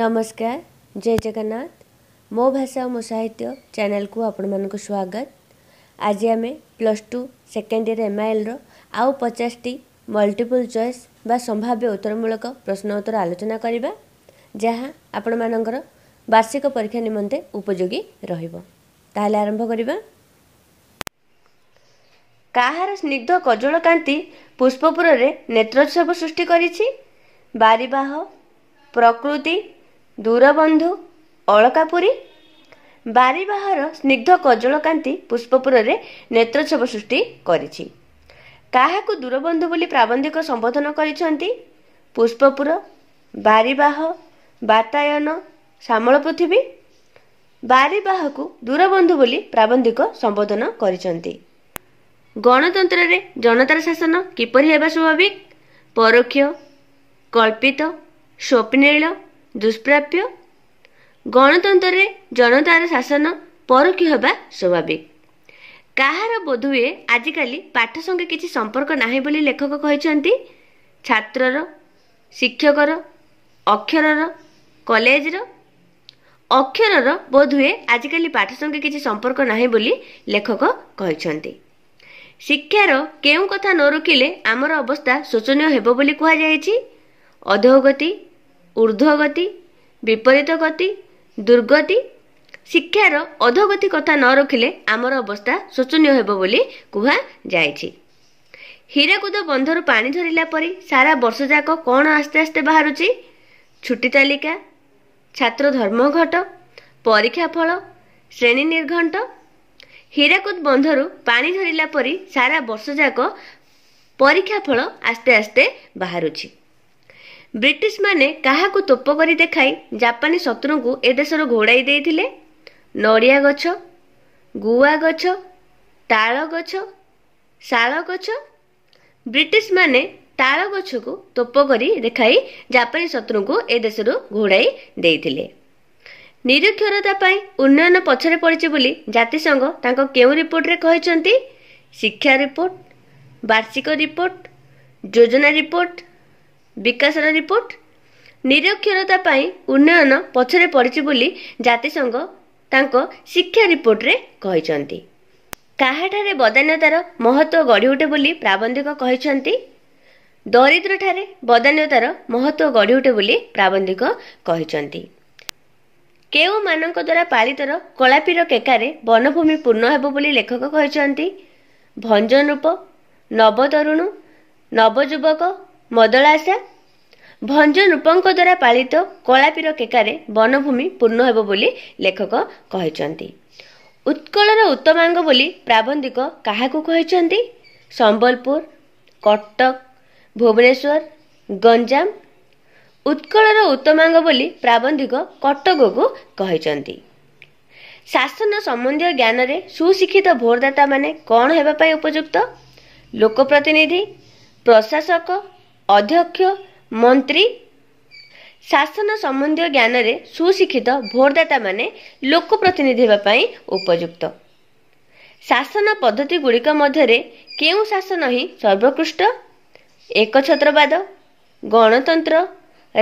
ନମସ୍କାର ଜୟ ଜଗନ୍ନାଥ ମୋ ଭାଷା ଓ ମୋ ସାହିତ୍ୟ ଚ୍ୟାନେଲକୁ ଆପଣମାନଙ୍କୁ ସ୍ୱାଗତ ଆଜି ଆମେ ପ୍ଲସ୍ ଟୁ ସେକେଣ୍ଡ ଇୟର ଏମ୍ଆଇଏଲ୍ର ଆଉ ପଚାଶଟି ମଲ୍ଟିପୁଲ୍ ଚଏସ୍ ବା ସମ୍ଭାବ୍ୟ ଉତ୍ତରମୂଳକ ପ୍ରଶ୍ନ ଉତ୍ତର ଆଲୋଚନା କରିବା ଯାହା ଆପଣମାନଙ୍କର ବାର୍ଷିକ ପରୀକ୍ଷା ନିମନ୍ତେ ଉପଯୋଗୀ ରହିବ ତାହେଲେ ଆରମ୍ଭ କରିବା କାହାର ସ୍ନିଗ୍ଧ କଜଳ କାନ୍ତି ପୁଷ୍ପପୁରରେ ନେତ୍ରୋତ୍ସବ ସୃଷ୍ଟି କରିଛି ବାରିବାହ ପ୍ରକୃତି ଦୂରବନ୍ଧୁ ଅଳକା ଅଳକାପୁରୀ ବାରିବାହାର ସ୍ନିଗ୍ଧ କଜଳକାନ୍ତି ପୁଷ୍ପପୁରରେ ନେତ୍ରଛବ ସୃଷ୍ଟି କରିଛି କାହାକୁ ଦୂରବନ୍ଧୁ ବୋଲି ପ୍ରାବନ୍ଧିକ ସମ୍ବୋଧନ କରିଛନ୍ତି ପୁଷ୍ପପୁର ବାରିବାହ ବାତାୟନ ଶାମଳ ପୃଥିବୀ ବାରିବାହକୁ ଦୂରବନ୍ଧୁ ବୋଲି ପ୍ରାବନ୍ଧିକ ସମ୍ବୋଧନ କରିଛନ୍ତି ଗଣତନ୍ତ୍ରରେ ଜନତାର ଶାସନ କିପରି ହେବା ସ୍ୱାଭାବିକ ପରୋକ୍ଷ କଳ୍ପିତ ସ୍ୱପ୍ନୀଳ ଦୁଷ୍ପ୍ରାପ୍ୟ ଗଣତନ୍ତ୍ରରେ ଜନତାର ଶାସନ ପରୋକ୍ଷ ହେବା ସ୍ୱାଭାବିକ କାହାର ବୋଧହୁଏ ଆଜିକାଲି ପାଠ ସଙ୍ଗେ କିଛି ସମ୍ପର୍କ ନାହିଁ ବୋଲି ଲେଖକ କହିଛନ୍ତି ଛାତ୍ରର ଶିକ୍ଷକର ଅକ୍ଷରର କଲେଜର ଅକ୍ଷରର ବୋଧହୁଏ ଆଜିକାଲି ପାଠ ସଙ୍ଗେ କିଛି ସମ୍ପର୍କ ନାହିଁ ବୋଲି ଲେଖକ କହିଛନ୍ତି ଶିକ୍ଷାର କେଉଁ କଥା ନ ରୋକିଲେ ଆମର ଅବସ୍ଥା ଶୋଚନୀୟ ହେବ ବୋଲି କୁହାଯାଇଛି ଅଧୋଗତି ଊର୍ଦ୍ଧ୍ୱଗତି ବିପରୀତ ଗତି ଦୁର୍ଗତି ଶିକ୍ଷାର ଅଧଗତି କଥା ନ ରଖିଲେ ଆମର ଅବସ୍ଥା ଶୋଚନୀୟ ହେବ ବୋଲି କୁହାଯାଇଛି ହୀରାକୁଦ ବନ୍ଧରୁ ପାଣି ଧରିଲା ପରେ ସାରା ବର୍ଷଯାକ କ'ଣ ଆସ୍ତେ ଆସ୍ତେ ବାହାରୁଛି ଛୁଟି ତାଲିକା ଛାତ୍ର ଧର୍ମଘଟ ପରୀକ୍ଷା ଫଳ ଶ୍ରେଣୀ ନିର୍ଘଣ୍ଟ ହୀରାକୁଦ ବନ୍ଧରୁ ପାଣି ଧରିଲା ପରେ ସାରା ବର୍ଷଯାକ ପରୀକ୍ଷା ଫଳ ଆସ୍ତେ ଆସ୍ତେ ବାହାରୁଛି ବ୍ରିଟିଶମାନେ କାହାକୁ ତୋପ କରି ଦେଖାଇ ଜାପାନୀ ଶତ୍ରୁଙ୍କୁ ଏ ଦେଶରୁ ଘୋଡ଼ାଇ ଦେଇଥିଲେ ନଡ଼ିଆ ଗଛ ଗୁଆ ଗଛ ତାଳ ଗଛ ଶାଳ ଗଛ ବ୍ରିଟିଶମାନେ ତାଳ ଗଛକୁ ତୋପ କରି ଦେଖାଇ ଜାପାନୀ ଶତ୍ରୁଙ୍କୁ ଏ ଦେଶରୁ ଘୋଡ଼ାଇ ଦେଇଥିଲେ ନିରକ୍ଷରତା ପାଇଁ ଉନ୍ନୟନ ପଛରେ ପଡ଼ିଛି ବୋଲି ଜାତିସଂଘ ତାଙ୍କ କେଉଁ ରିପୋର୍ଟରେ କହିଛନ୍ତି ଶିକ୍ଷା ରିପୋର୍ଟ ବାର୍ଷିକ ରିପୋର୍ଟ ଯୋଜନା ରିପୋର୍ଟ ବିକାଶର ରିପୋର୍ଟ ନିରକ୍ଷରତା ପାଇଁ ଉନ୍ନୟନ ପଛରେ ପଡ଼ିଛି ବୋଲି ଜାତିସଂଘ ତାଙ୍କ ଶିକ୍ଷା ରିପୋର୍ଟରେ କହିଛନ୍ତି କାହାଠାରେ ବଦାନ୍ୟତାର ମହତ୍ଵ ଗଢ଼ି ଉଠେ ବୋଲି ପ୍ରାବନ୍ଧିକ କହିଛନ୍ତି ଦରିଦ୍ରଠାରେ ବଦାନ୍ୟତାର ମହତ୍ଵ ଗଢ଼ି ଉଠେ ବୋଲି ପ୍ରାବନ୍ଧିକ କହିଛନ୍ତି କେଉଁମାନଙ୍କ ଦ୍ୱାରା ପାଳିତର କଳାପିର କେକାରେ ବନଭୂମି ପୂର୍ଣ୍ଣ ହେବ ବୋଲି ଲେଖକ କହିଛନ୍ତି ଭଞ୍ଜନ ରୂପ ନବତରୁଣ ନବଯୁବକ ମଦଳାଶା ଭଞ୍ଜ ନୃପଙ୍କ ଦ୍ୱାରା ପାଳିତ କଳାପିର କେକାରେ ବନଭୂମି ପୂର୍ଣ୍ଣ ହେବ ବୋଲି ଲେଖକ କହିଛନ୍ତି ଉତ୍କଳର ଉତ୍ତମାଙ୍ଗ ବୋଲି ପ୍ରାବନ୍ଧିକ କାହାକୁ କହିଛନ୍ତି ସମ୍ବଲପୁର କଟକ ଭୁବନେଶ୍ୱର ଗଞ୍ଜାମ ଉତ୍କଳର ଉତ୍ତମାଙ୍ଗ ବୋଲି ପ୍ରାବନ୍ଧିକ କଟକକୁ କହିଛନ୍ତି ଶାସନ ସମ୍ବନ୍ଧୀୟ ଜ୍ଞାନରେ ସୁଶିକ୍ଷିତ ଭୋଟଦାତାମାନେ କ'ଣ ହେବା ପାଇଁ ଉପଯୁକ୍ତ ଲୋକପ୍ରତିନିଧି ପ୍ରଶାସକ ଅଧ୍ୟକ୍ଷ ମନ୍ତ୍ରୀ ଶାସନ ସମ୍ବନ୍ଧୀୟ ଜ୍ଞାନରେ ସୁଶିକ୍ଷିତ ଭୋଟଦାତାମାନେ ଲୋକ ପ୍ରତିନିଧି ହେବା ପାଇଁ ଉପଯୁକ୍ତ ଶାସନ ପଦ୍ଧତି ଗୁଡ଼ିକ ମଧ୍ୟରେ କେଉଁ ଶାସନ ହିଁ ସର୍ବୋକୃଷ୍ଟ ଏକଛତ୍ରବାଦ ଗଣତନ୍ତ୍ର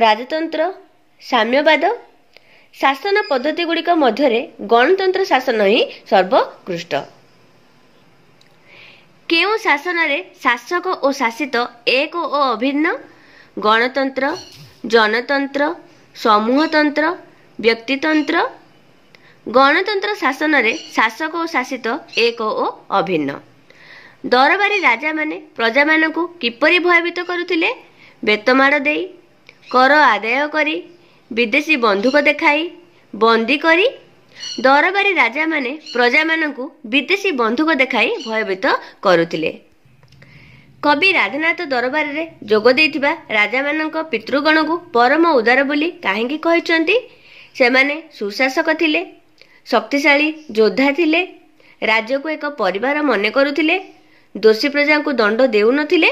ରାଜତନ୍ତ୍ର ସାମ୍ୟବାଦ ଶାସନ ପଦ୍ଧତି ଗୁଡ଼ିକ ମଧ୍ୟରେ ଗଣତନ୍ତ୍ର ଶାସନ ହିଁ ସର୍ବୋକୃଷ୍ଟ କେଉଁ ଶାସନରେ ଶାସକ ଓ ଶାସିତ ଏକ ଓ ଅଭିନ୍ନ ଗଣତନ୍ତ୍ର ଜନତନ୍ତ୍ର ସମୂହତନ୍ତ୍ର ବ୍ୟକ୍ତିତନ୍ତ୍ର ଗଣତନ୍ତ୍ର ଶାସନରେ ଶାସକ ଓ ଶାସିତ ଏକ ଓ ଅଭିନ୍ନ ଦରବାରୀ ରାଜାମାନେ ପ୍ରଜାମାନଙ୍କୁ କିପରି ଭୟଭୀତ କରୁଥିଲେ ବେତମାଡ଼ ଦେଇ କର ଆଦାୟ କରି ବିଦେଶୀ ବନ୍ଧୁକ ଦେଖାଇ ବନ୍ଦୀ କରି ଦରବାରୀ ରାଜାମାନେ ପ୍ରଜାମାନଙ୍କୁ ବିଦେଶୀ ବନ୍ଧୁକ ଦେଖାଇ ଭୟଭୀତ କରୁଥିଲେ କବି ରାଧାନାଥ ଦରବାରରେ ଯୋଗ ଦେଇଥିବା ରାଜାମାନଙ୍କ ପିତୃଗଣକୁ ପରମ ଉଦାର ବୋଲି କାହିଁକି କହିଛନ୍ତି ସେମାନେ ସୁଶାସକ ଥିଲେ ଶକ୍ତିଶାଳୀ ଯୋଦ୍ଧା ଥିଲେ ରାଜ୍ୟକୁ ଏକ ପରିବାର ମନେ କରୁଥିଲେ ଦୋଷୀ ପ୍ରଜାଙ୍କୁ ଦଣ୍ଡ ଦେଉନଥିଲେ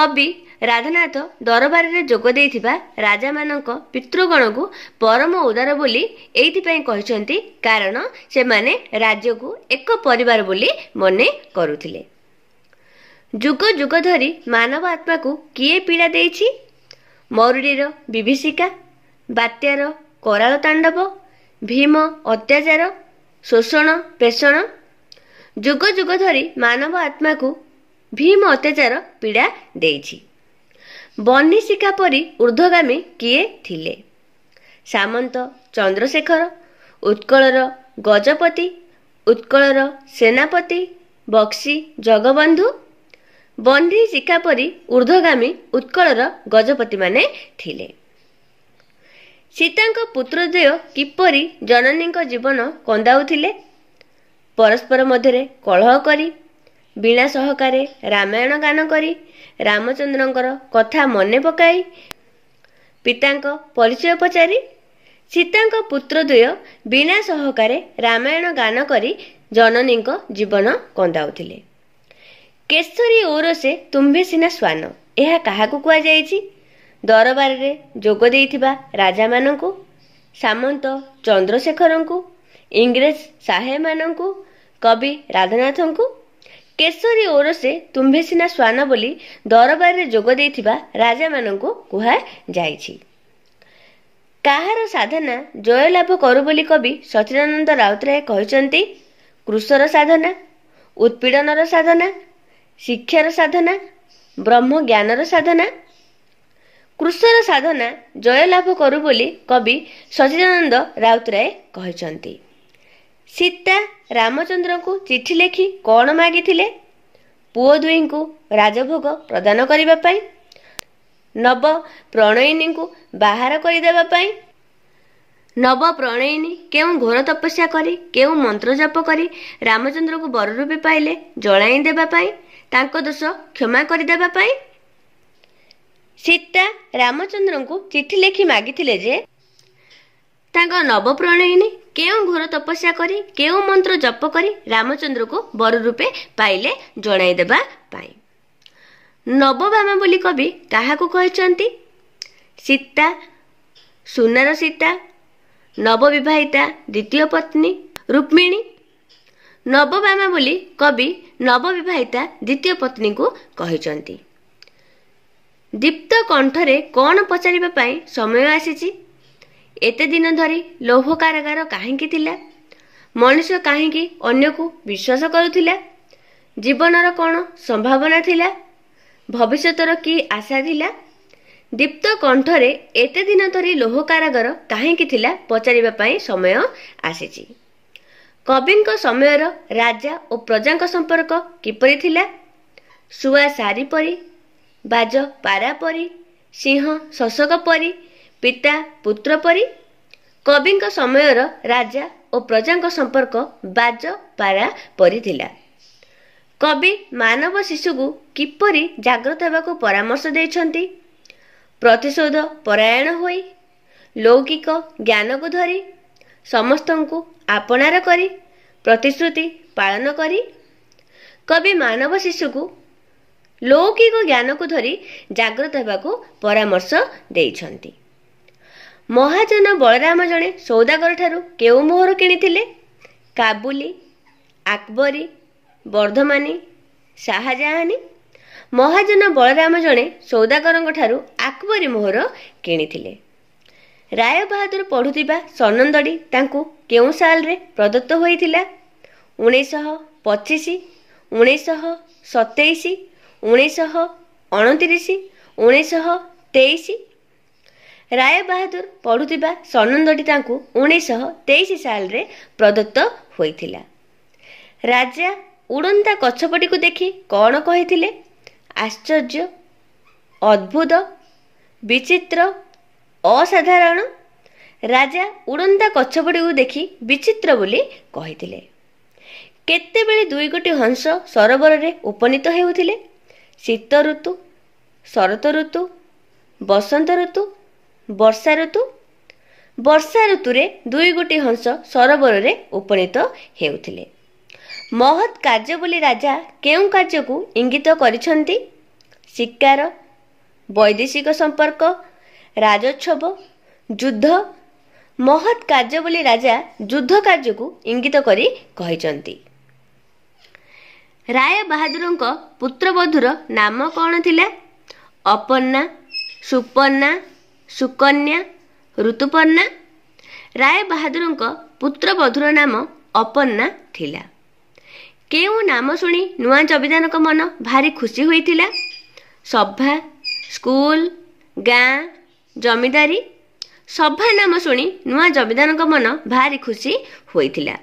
କବି ରାଧାନାଥ ଦରବାରରେ ଯୋଗ ଦେଇଥିବା ରାଜାମାନଙ୍କ ପିତୃଗଣକୁ ପରମ ଉଦାର ବୋଲି ଏଇଥିପାଇଁ କହିଛନ୍ତି କାରଣ ସେମାନେ ରାଜ୍ୟକୁ ଏକ ପରିବାର ବୋଲି ମନେ କରୁଥିଲେ ଯୁଗ ଯୁଗ ଧରି ମାନବ ଆତ୍ମାକୁ କିଏ ପୀଡ଼ା ଦେଇଛି ମରୁଡ଼ିର ବିଭୀଷିକା ବାତ୍ୟାର କରାଳ ତାଣ୍ଡବ ଭୀମ ଅତ୍ୟାଚାର ଶୋଷଣ ପେଷଣ ଯୁଗ ଯୁଗ ଧରି ମାନବ ଆତ୍ମାକୁ ଭୀମ ଅତ୍ୟାଚାର ପୀଡ଼ା ଦେଇଛି ବନିଶିକା ପରି ଊର୍ଦ୍ଧ୍ୱଗାମୀ କିଏ ଥିଲେ ସାମନ୍ତ ଚନ୍ଦ୍ରଶେଖର ଉତ୍କଳର ଗଜପତି ଉତ୍କଳର ସେନାପତି ବକ୍ସି ଜଗବନ୍ଧୁ ବନ୍ଧି ଶିକା ପରି ଊର୍ଦ୍ଧ୍ୱଗାମୀ ଉତ୍କଳର ଗଜପତିମାନେ ଥିଲେ ସୀତାଙ୍କ ପୁତ୍ରଦ୍ୱୟ କିପରି ଜନନୀଙ୍କ ଜୀବନ କନ୍ଦାଉଥିଲେ ପରସ୍ପର ମଧ୍ୟରେ କଳହ କରି ବୀଣା ସହକାରେ ରାମାୟଣ ଗାନ କରି ରାମଚନ୍ଦ୍ରଙ୍କର କଥା ମନେ ପକାଇ ପିତାଙ୍କ ପରିଚୟ ପଚାରି ସୀତାଙ୍କ ପୁତ୍ର ଦ୍ୱୟ ବିନା ସହକାରେ ରାମାୟଣ ଗାନ କରି ଜନନୀଙ୍କ ଜୀବନ କନ୍ଦାଉଥିଲେ କେଶରୀ ଓର ସେ ତୁମ୍ଭେ ସିନା ଶ୍ୱାନ ଏହା କାହାକୁ କୁହାଯାଇଛି ଦରବାରରେ ଯୋଗ ଦେଇଥିବା ରାଜାମାନଙ୍କୁ ସାମନ୍ତ ଚନ୍ଦ୍ରଶେଖରଙ୍କୁ ଇଂରେଜ ସାହେମାନଙ୍କୁ କବି ରାଧାନାଥଙ୍କୁ କେଶରୀ ଓରସେ ତୁମ୍ଭେ ସିନା ଶ୍ୱାନ ବୋଲି ଦରବାରରେ ଯୋଗ ଦେଇଥିବା ରାଜାମାନଙ୍କୁ କୁହାଯାଇଛି କାହାର ସାଧନା ଜୟଲାଭ କରୁ ବୋଲି କବି ସଚିଦାନନ୍ଦ ରାଉତରାୟ କହିଛନ୍ତି କୃଷର ସାଧନା ଉତ୍ପୀଡ଼ନର ସାଧନା ଶିକ୍ଷାର ସାଧନା ବ୍ରହ୍ମଜ୍ଞାନର ସାଧନା କୃଷର ସାଧନା ଜୟଲାଭ କରୁ ବୋଲି କବି ସଚିଦାନନ୍ଦ ରାଉତରାୟ କହିଛନ୍ତି ସୀତା ରାମଚନ୍ଦ୍ରଙ୍କୁ ଚିଠି ଲେଖି କ'ଣ ମାଗିଥିଲେ ପୁଅ ଦୁହିଁଙ୍କୁ ରାଜଭୋଗ ପ୍ରଦାନ କରିବା ପାଇଁ ନବ ପ୍ରଣୟିନୀଙ୍କୁ ବାହାର କରିଦେବା ପାଇଁ ନବ ପ୍ରଣୟିନୀ କେଉଁ ଘୋର ତପସ୍ୟା କରି କେଉଁ ମନ୍ତ୍ର ଜପ କରି ରାମଚନ୍ଦ୍ରଙ୍କୁ ବର ରୂପେ ପାଇଲେ ଜଣାଇ ଦେବା ପାଇଁ ତାଙ୍କ ଦୋଷ କ୍ଷମା କରିଦେବା ପାଇଁ ସୀତା ରାମଚନ୍ଦ୍ରଙ୍କୁ ଚିଠି ଲେଖି ମାଗିଥିଲେ ଯେ ତାଙ୍କ ନବ ପ୍ରଣୟିନୀ କେଉଁ ଘୋର ତପସ୍ୟା କରି କେଉଁ ମନ୍ତ୍ର ଜପ କରି ରାମଚନ୍ଦ୍ରକୁ ବର ରୂପେ ପାଇଲେ ଜଣାଇ ଦେବା ପାଇଁ ନବବାମା ବୋଲି କବି କାହାକୁ କହିଛନ୍ତି ସୀତା ସୁନାର ସୀତା ନବବିବାହିତା ଦ୍ୱିତୀୟ ପତ୍ନୀ ରୁକ୍ମିଣୀ ନବବାମା ବୋଲି କବି ନବବିବାହିତା ଦ୍ୱିତୀୟ ପତ୍ନୀଙ୍କୁ କହିଛନ୍ତି ଦୀପ୍ତ କଣ୍ଠରେ କ'ଣ ପଚାରିବା ପାଇଁ ସମୟ ଆସିଛି ଏତେ ଦିନ ଧରି ଲୌହ କାରଗାର କାହିଁକି ଥିଲା ମଣିଷ କାହିଁକି ଅନ୍ୟକୁ ବିଶ୍ୱାସ କରୁଥିଲା ଜୀବନର କ'ଣ ସମ୍ଭାବନା ଥିଲା ଭବିଷ୍ୟତର କି ଆଶା ଥିଲା ଦୀପ୍ତ କଣ୍ଠରେ ଏତେ ଦିନ ଧରି ଲୌହ କାରଗାର କାହିଁକି ଥିଲା ପଚାରିବା ପାଇଁ ସମୟ ଆସିଛି କବିଙ୍କ ସମୟର ରାଜା ଓ ପ୍ରଜାଙ୍କ ସମ୍ପର୍କ କିପରି ଥିଲା ଶୁଆ ସାରି ପରି ବାଜ ପାରା ପରି ସିଂହ ଶଶକ ପରି ପିତା ପୁତ୍ର ପରି କବିଙ୍କ ସମୟର ରାଜା ଓ ପ୍ରଜାଙ୍କ ସମ୍ପର୍କ ବାଜ ପାରା ପରି ଥିଲା କବି ମାନବ ଶିଶୁକୁ କିପରି ଜାଗ୍ରତ ହେବାକୁ ପରାମର୍ଶ ଦେଇଛନ୍ତି ପ୍ରତିଶୋଧ ପରାୟଣ ହୋଇ ଲୌକିକ ଜ୍ଞାନକୁ ଧରି ସମସ୍ତଙ୍କୁ ଆପଣାର କରି ପ୍ରତିଶ୍ରୁତି ପାଳନ କରି କବି ମାନବ ଶିଶୁକୁ ଲୌକିକ ଜ୍ଞାନକୁ ଧରି ଜାଗ୍ରତ ହେବାକୁ ପରାମର୍ଶ ଦେଇଛନ୍ତି ମହାଜନ ବଳରାମ ଜଣେ ସୌଦାଗର ଠାରୁ କେଉଁ ମୋହର କିଣିଥିଲେ କାବୁଲି ଆକବରୀ ବର୍ଦ୍ଧମାନୀ ଶାହାଜାହାନୀ ମହାଜନ ବଳରାମ ଜଣେ ସୌଦାଗରଙ୍କ ଠାରୁ ଆକବରୀ ମୋହର କିଣିଥିଲେ ରାୟ ବାହାଦୁର ପଢ଼ୁଥିବା ସନନ୍ଦଡ଼ି ତାଙ୍କୁ କେଉଁ ସାଲରେ ପ୍ରଦତ୍ତ ହୋଇଥିଲା ଉଣେଇଶହ ପଚିଶ ଉଣେଇଶହ ସତେଇଶ ଉଣେଇଶହ ଅଣତିରିଶ ଉଣେଇଶହ ତେଇଶ ରାୟ ବାହାଦୁର ପଢ଼ୁଥିବା ସନନ୍ଦଟି ତାଙ୍କୁ ଉଣେଇଶହ ତେଇଶ ସାଲରେ ପ୍ରଦତ୍ତ ହୋଇଥିଲା ରାଜା ଉଡ଼ନ୍ତା କଛପଟିକୁ ଦେଖି କ'ଣ କହିଥିଲେ ଆଶ୍ଚର୍ଯ୍ୟ ଅଦ୍ଭୁତ ବିଚିତ୍ର ଅସାଧାରଣ ରାଜା ଉଡ଼ନ୍ତା କଛପଟିକୁ ଦେଖି ବିଚିତ୍ର ବୋଲି କହିଥିଲେ କେତେବେଳେ ଦୁଇ ଗୋଟି ହଂସ ସରୋବରରେ ଉପନୀତ ହେଉଥିଲେ ଶୀତ ଋତୁ ଶରତ ଋତୁ ବସନ୍ତ ଋତୁ ବର୍ଷା ଋତୁ ବର୍ଷା ଋତୁରେ ଦୁଇ ଗୋଟି ହଂସ ସରୋବରରେ ଉପନୀତ ହେଉଥିଲେ ମହତ୍ କାର୍ଯ୍ୟ ବୋଲି ରାଜା କେଉଁ କାର୍ଯ୍ୟକୁ ଇଙ୍ଗିତ କରିଛନ୍ତି ଶିକାର ବୈଦେଶିକ ସମ୍ପର୍କ ରାଜୋତ୍ସବ ଯୁଦ୍ଧ ମହତ୍ କାର୍ଯ୍ୟ ବୋଲି ରାଜା ଯୁଦ୍ଧ କାର୍ଯ୍ୟକୁ ଇଙ୍ଗିତ କରି କହିଛନ୍ତି ରାୟ ବାହାଦୁରଙ୍କ ପୁତ୍ରବଧୂର ନାମ କ'ଣ ଥିଲା ଅପର୍ଣ୍ଣା ସୁପର୍ଣ୍ଣା ସୁକନ୍ୟା ଋତୁପର୍ଣ୍ଣା ରାୟ ବାହାଦୁରଙ୍କ ପୁତ୍ରବଧୂର ନାମ ଅପର୍ଣ୍ଣା ଥିଲା କେଉଁ ନାମ ଶୁଣି ନୂଆ ଜବିଦାନଙ୍କ ମନ ଭାରି ଖୁସି ହୋଇଥିଲା ସଭା ସ୍କୁଲ ଗାଁ ଜମିଦାରୀ ସଭା ନାମ ଶୁଣି ନୂଆ ଜମିଦାରଙ୍କ ମନ ଭାରି ଖୁସି ହୋଇଥିଲା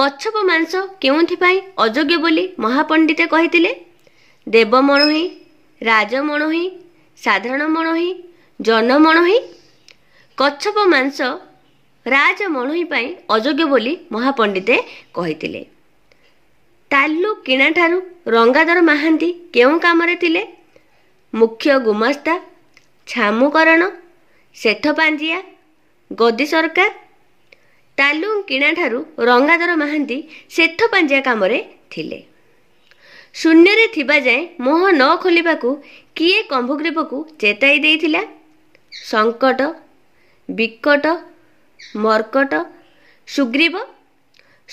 କଚ୍ଛପ ମାଂସ କେଉଁଥିପାଇଁ ଅଯୋଗ୍ୟ ବୋଲି ମହାପଣ୍ଡିତେ କହିଥିଲେ ଦେବ ମଣୋହି ରାଜମଣୋହି ସାଧାରଣ ମଣୋହି ଜନମଣହି କଚ୍ଛପ ମାଂସ ରାଜ ମଣହି ପାଇଁ ଅଯୋଗ୍ୟ ବୋଲି ମହାପଣ୍ଡିତେ କହିଥିଲେ ତାଲୁ କିଣାଠାରୁ ରଙ୍ଗାଧର ମହାନ୍ତି କେଉଁ କାମରେ ଥିଲେ ମୁଖ୍ୟ ଗୁମାସ୍ତା ଛାମୁକରଣ ସେଠ ପାଞ୍ଜିଆ ଗଦି ସରକାର ତାଲୁ କିଣାଠାରୁ ରଙ୍ଗାଧର ମହାନ୍ତି ସେଠ ପାଞ୍ଜିଆ କାମରେ ଥିଲେ ଶୂନ୍ୟରେ ଥିବା ଯାଏଁ ମୁହଁ ନ ଖୋଲିବାକୁ କିଏ କମ୍ଭଗ୍ରୀପକୁ ଚେତାଇ ଦେଇଥିଲା ସଙ୍କଟ ବିକଟ ମର୍କଟ ସୁଗ୍ରୀବ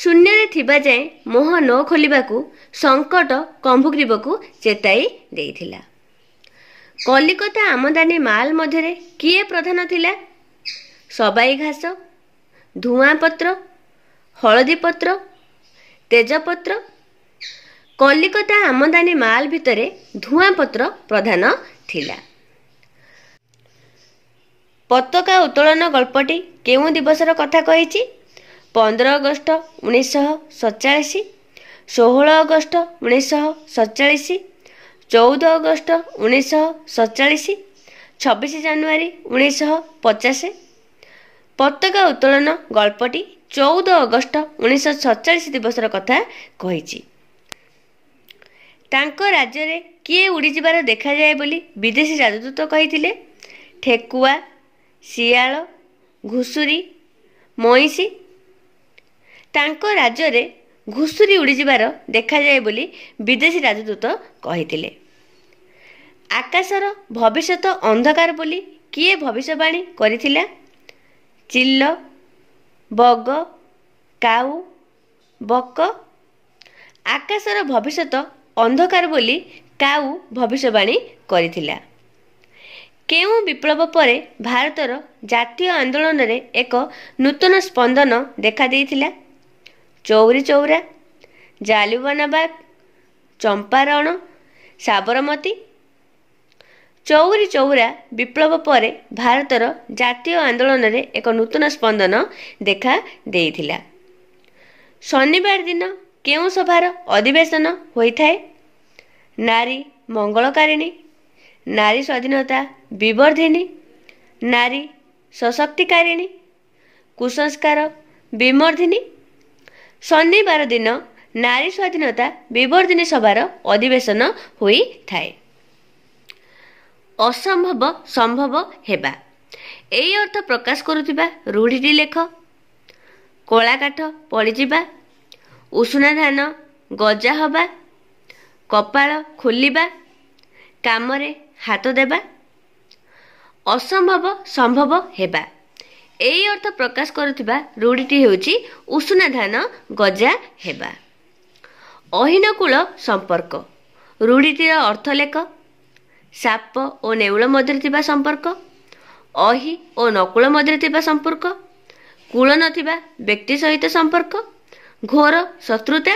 ଶୂନ୍ୟରେ ଥିବା ଯାଏଁ ମୋହ ନ ଖୋଲିବାକୁ ସଙ୍କଟ କମ୍ଭୁଗ୍ରୀବକୁ ଚେତାଇ ଦେଇଥିଲା କଲିକତା ଆମଦାନୀ ମାଲ ମଧ୍ୟରେ କିଏ ପ୍ରଧାନ ଥିଲା ସବାଇ ଘାସ ଧୂଆଁପତ୍ର ହଳଦୀପତ୍ର ତେଜପତ୍ର କଲିକତା ଆମଦାନୀ ମାଲ ଭିତରେ ଧୂଆଁପତ୍ର ପ୍ରଧାନ ଥିଲା ପତାକା ଉତ୍ତୋଳନ ଗଳ୍ପଟି କେଉଁ ଦିବସର କଥା କହିଛି ପନ୍ଦର ଅଗଷ୍ଟ ଉଣେଇଶହ ସତଚାଳିଶ ଷୋହଳ ଅଗଷ୍ଟ ଉଣେଇଶହ ସତଚାଳିଶ ଚଉଦ ଅଗଷ୍ଟ ଉଣେଇଶହ ସତଚାଳିଶ ଛବିଶ ଜାନୁଆରୀ ଉଣେଇଶହ ପଚାଶ ପତାକା ଉତ୍ତୋଳନ ଗଳ୍ପଟି ଚଉଦ ଅଗଷ୍ଟ ଉଣେଇଶହ ସତଚାଳିଶ ଦିବସର କଥା କହିଛି ତାଙ୍କ ରାଜ୍ୟରେ କିଏ ଉଡ଼ିଯିବାର ଦେଖାଯାଏ ବୋଲି ବିଦେଶୀ ରାଜଦୂତ କହିଥିଲେ ଠେକୁଆ ଶିଆଳ ଘୁଷୁରୀ ମଇଁଷି ତାଙ୍କ ରାଜ୍ୟରେ ଘୁଷୁରୀ ଉଡ଼ିଯିବାର ଦେଖାଯାଏ ବୋଲି ବିଦେଶୀ ରାଜଦୂତ କହିଥିଲେ ଆକାଶର ଭବିଷ୍ୟତ ଅନ୍ଧକାର ବୋଲି କିଏ ଭବିଷ୍ୟବାଣୀ କରିଥିଲା ଚିଲ ବଗ କାଉ ବକ ଆକାଶର ଭବିଷ୍ୟତ ଅନ୍ଧକାର ବୋଲି କାଉ ଭବିଷ୍ୟବାଣୀ କରିଥିଲା କେଉଁ ବିପ୍ଳବ ପରେ ଭାରତର ଜାତୀୟ ଆନ୍ଦୋଳନରେ ଏକ ନୂତନ ସ୍ପନ୍ଦନ ଦେଖାଦେଇଥିଲା ଚୌରୀ ଚୌରା ଜାଲିୱାନାବାଗ ଚମ୍ପାରଣ ସାବରମତୀ ଚୌରୀ ଚୌରା ବିପ୍ଳବ ପରେ ଭାରତର ଜାତୀୟ ଆନ୍ଦୋଳନରେ ଏକ ନୂତନ ସ୍ପନ୍ଦନ ଦେଖା ଦେଇଥିଲା ଶନିବାର ଦିନ କେଉଁ ସଭାର ଅଧିବେଶନ ହୋଇଥାଏ ନାରୀ ମଙ୍ଗଳକାରିଣୀ ନାରୀ ସ୍ୱାଧୀନତା ବିବର୍ଦ୍ଧିନୀ ନାରୀ ସଶକ୍ତିକାରିଣୀ କୁସଂସ୍କାର ବିମର୍ଦ୍ଧିନୀ ଶନିବାର ଦିନ ନାରୀ ସ୍ୱାଧୀନତା ବିବର୍ଦ୍ଧିନୀ ସଭାର ଅଧିବେଶନ ହୋଇଥାଏ ଅସମ୍ଭବ ସମ୍ଭବ ହେବା ଏହି ଅର୍ଥ ପ୍ରକାଶ କରୁଥିବା ରୂଢ଼ିଟି ଲେଖ କଳା କାଠ ପଡ଼ିଯିବା ଉଷୁନା ଧାନ ଗଜା ହେବା କପାଳ ଖୋଲିବା କାମରେ ହାତ ଦେବା ଅସମ୍ଭବ ସମ୍ଭବ ହେବା ଏହି ଅର୍ଥ ପ୍ରକାଶ କରୁଥିବା ରୂଢ଼ିଟି ହେଉଛି ଉଷୁନା ଧାନ ଗଜା ହେବା ଅହିନକୂଳ ସମ୍ପର୍କ ରୂଢ଼ିଟିର ଅର୍ଥ ଲେଖ ସାପ ଓ ନେଉଳ ମଧ୍ୟରେ ଥିବା ସମ୍ପର୍କ ଅହି ଓ ନକୁଳ ମଧ୍ୟରେ ଥିବା ସମ୍ପର୍କ କୂଳ ନଥିବା ବ୍ୟକ୍ତି ସହିତ ସମ୍ପର୍କ ଘୋର ଶତ୍ରୁତା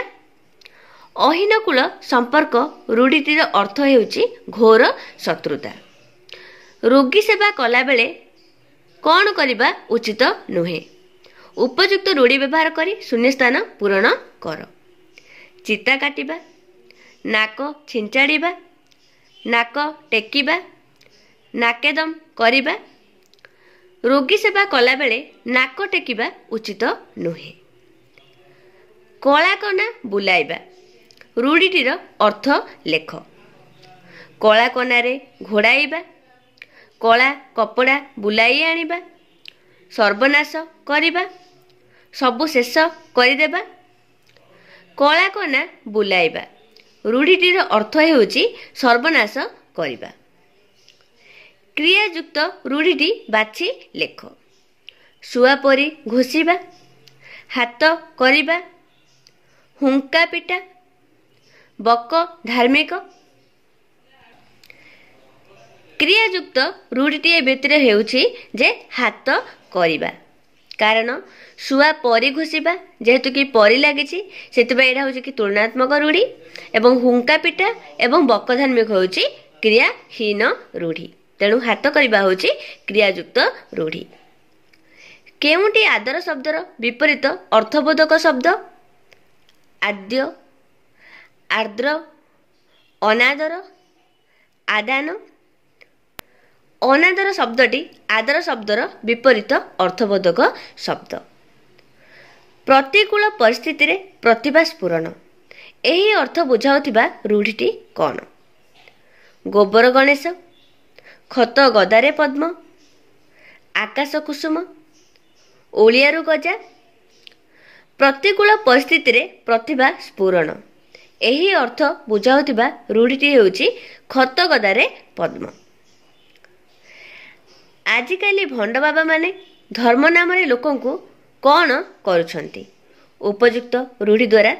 ଅହୀନକୂଳ ସମ୍ପର୍କ ରୂଢ଼ିଟିର ଅର୍ଥ ହେଉଛି ଘୋର ଶତ୍ରୁତା ରୋଗୀ ସେବା କଲାବେଳେ କ'ଣ କରିବା ଉଚିତ ନୁହେଁ ଉପଯୁକ୍ତ ରୂଢ଼ି ବ୍ୟବହାର କରି ଶୂନ୍ୟସ୍ଥାନ ପୂରଣ କର ଚିତା କାଟିବା ନାକ ଛିଞ୍ଚାଡ଼ିବା ନାକ ଟେକିବା ନାକେଦମ କରିବା ରୋଗୀ ସେବା କଲାବେଳେ ନାକ ଟେକିବା ଉଚିତ ନୁହେଁ କଳାକନା ବୁଲାଇବା ରୂଢ଼ିଟିର ଅର୍ଥ ଲେଖ କଳା କନାରେ ଘୋଡ଼ାଇବା କଳା କପଡ଼ା ବୁଲାଇ ଆଣିବା ସର୍ବନାଶ କରିବା ସବୁ ଶେଷ କରିଦେବା କଳା କନା ବୁଲାଇବା ରୂଢ଼ିଟିର ଅର୍ଥ ହେଉଛି ସର୍ବନାଶ କରିବା କ୍ରିୟାଯୁକ୍ତ ରୂଢ଼ିଟି ବାଛି ଲେଖ ଶୁଆ ପରି ଘୋଷିବା ହାତ କରିବା ହୁଙ୍କା ପିଟା ବକ ଧାର୍ମିକ କ୍ରିୟାଯୁକ୍ତ ରୂଢ଼ିଟିଏ ଭିତରେ ହେଉଛି ଯେ ହାତ କରିବା କାରଣ ଶୁଆ ପରି ଘୋଷିବା ଯେହେତୁ କି ପରି ଲାଗିଛି ସେଥିପାଇଁ ଏଇଟା ହେଉଛି କି ତୁଳନାତ୍ମକ ରୂଢ଼ି ଏବଂ ହୁଙ୍କା ପିଟା ଏବଂ ବକ ଧାର୍ମିକ ହେଉଛି କ୍ରିୟାହୀନ ରୂଢ଼ି ତେଣୁ ହାତ କରିବା ହେଉଛି କ୍ରିୟାଯୁକ୍ତ ରୂଢ଼ି କେଉଁଟି ଆଦର ଶବ୍ଦର ବିପରୀତ ଅର୍ଥବୋଧକ ଶବ୍ଦ ଆଦ୍ୟ ଆର୍ଦ୍ର ଅନାଦର ଆଦାନ ଅନାଦର ଶବ୍ଦଟି ଆଦର ଶବ୍ଦର ବିପରୀତ ଅର୍ଥବୋଧକ ଶବ୍ଦ ପ୍ରତିକୂଳ ପରିସ୍ଥିତିରେ ପ୍ରତିଭା ସ୍ଫୁରଣ ଏହି ଅର୍ଥ ବୁଝାଉଥିବା ରୂଢ଼ିଟି କ'ଣ ଗୋବର ଗଣେଶ ଖତ ଗଦାରେ ପଦ୍ମ ଆକାଶ କୁସୁମ ଓଳିଆରୁ ଗଜା ପ୍ରତିକୂଳ ପରିସ୍ଥିତିରେ ପ୍ରତିଭା ସ୍ଫୁରଣ ଏହି ଅର୍ଥ ବୁଝାଉଥିବା ରୂଢ଼ିଟି ହେଉଛି ଖତଗଦାରେ ପଦ୍ମ ଆଜିକାଲି ଭଣ୍ଡ ବାବାମାନେ ଧର୍ମ ନାମରେ ଲୋକଙ୍କୁ କ'ଣ କରୁଛନ୍ତି ଉପଯୁକ୍ତ ରୂଢ଼ି ଦ୍ୱାରା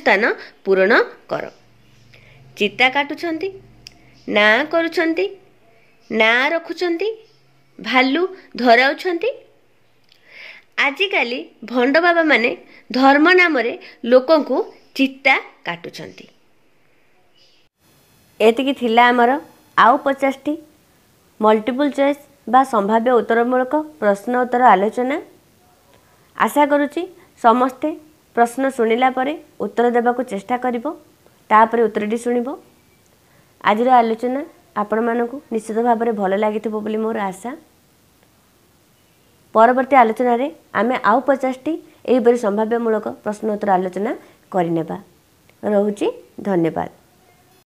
ସ୍ଥାନ ପୂରଣ କର ଚିତା କାଟୁଛନ୍ତି ନାଁ କରୁଛନ୍ତି ନାଁ ରଖୁଛନ୍ତି ଭାଲୁ ଧରାଉଛନ୍ତି ଆଜିକାଲି ଭଣ୍ଡ ବାବାମାନେ ଧର୍ମ ନାମରେ ଲୋକଙ୍କୁ ଚିତା କାଟୁଛନ୍ତି ଏତିକି ଥିଲା ଆମର ଆଉ ପଚାଶଟି ମଲ୍ଟିପୁଲ ଚଏସ୍ ବା ସମ୍ଭାବ୍ୟ ଉତ୍ତରମୂଳକ ପ୍ରଶ୍ନ ଉତ୍ତର ଆଲୋଚନା ଆଶା କରୁଛି ସମସ୍ତେ ପ୍ରଶ୍ନ ଶୁଣିଲା ପରେ ଉତ୍ତର ଦେବାକୁ ଚେଷ୍ଟା କରିବ ତାପରେ ଉତ୍ତରଟି ଶୁଣିବ ଆଜିର ଆଲୋଚନା ଆପଣମାନଙ୍କୁ ନିଶ୍ଚିତ ଭାବରେ ଭଲ ଲାଗିଥିବ ବୋଲି ମୋର ଆଶା ପରବର୍ତ୍ତୀ ଆଲୋଚନାରେ ଆମେ ଆଉ ପଚାଶଟି ଏହିପରି ସମ୍ଭାବ୍ୟମୂଳକ ପ୍ରଶ୍ନୋତ୍ତର ଆଲୋଚନା କରିନେବା ରହୁଛି ଧନ୍ୟବାଦ